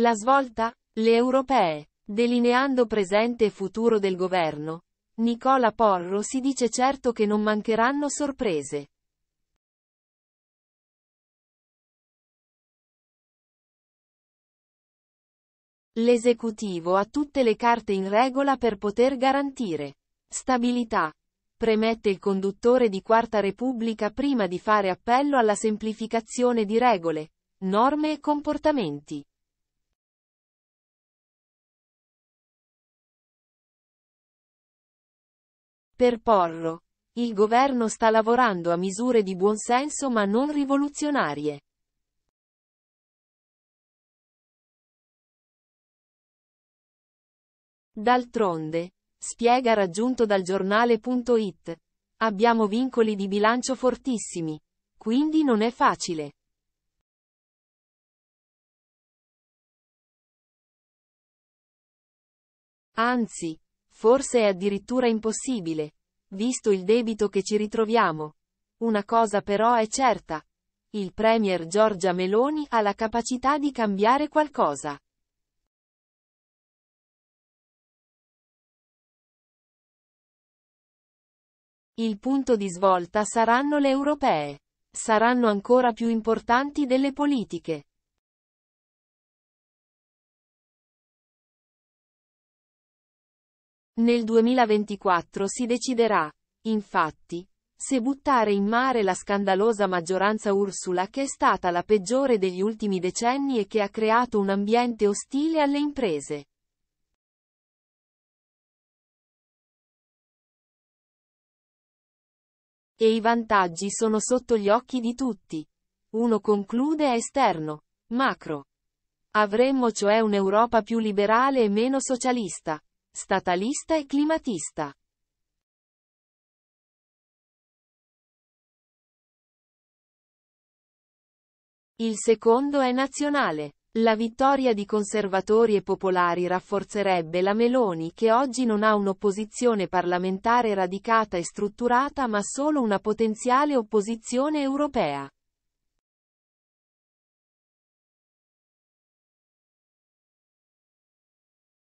La svolta? Le europee. Delineando presente e futuro del governo, Nicola Porro si dice certo che non mancheranno sorprese. L'esecutivo ha tutte le carte in regola per poter garantire stabilità. Premette il conduttore di Quarta Repubblica prima di fare appello alla semplificazione di regole, norme e comportamenti. Per Porro. Il governo sta lavorando a misure di buonsenso ma non rivoluzionarie. D'altronde, spiega raggiunto dal giornale.it, abbiamo vincoli di bilancio fortissimi, quindi non è facile. Anzi, forse è addirittura impossibile visto il debito che ci ritroviamo. Una cosa però è certa. Il Premier Giorgia Meloni ha la capacità di cambiare qualcosa. Il punto di svolta saranno le europee. Saranno ancora più importanti delle politiche. Nel 2024 si deciderà, infatti, se buttare in mare la scandalosa maggioranza Ursula che è stata la peggiore degli ultimi decenni e che ha creato un ambiente ostile alle imprese. E i vantaggi sono sotto gli occhi di tutti. Uno conclude a esterno. Macro. Avremmo cioè un'Europa più liberale e meno socialista statalista e climatista. Il secondo è nazionale. La vittoria di conservatori e popolari rafforzerebbe la Meloni che oggi non ha un'opposizione parlamentare radicata e strutturata ma solo una potenziale opposizione europea.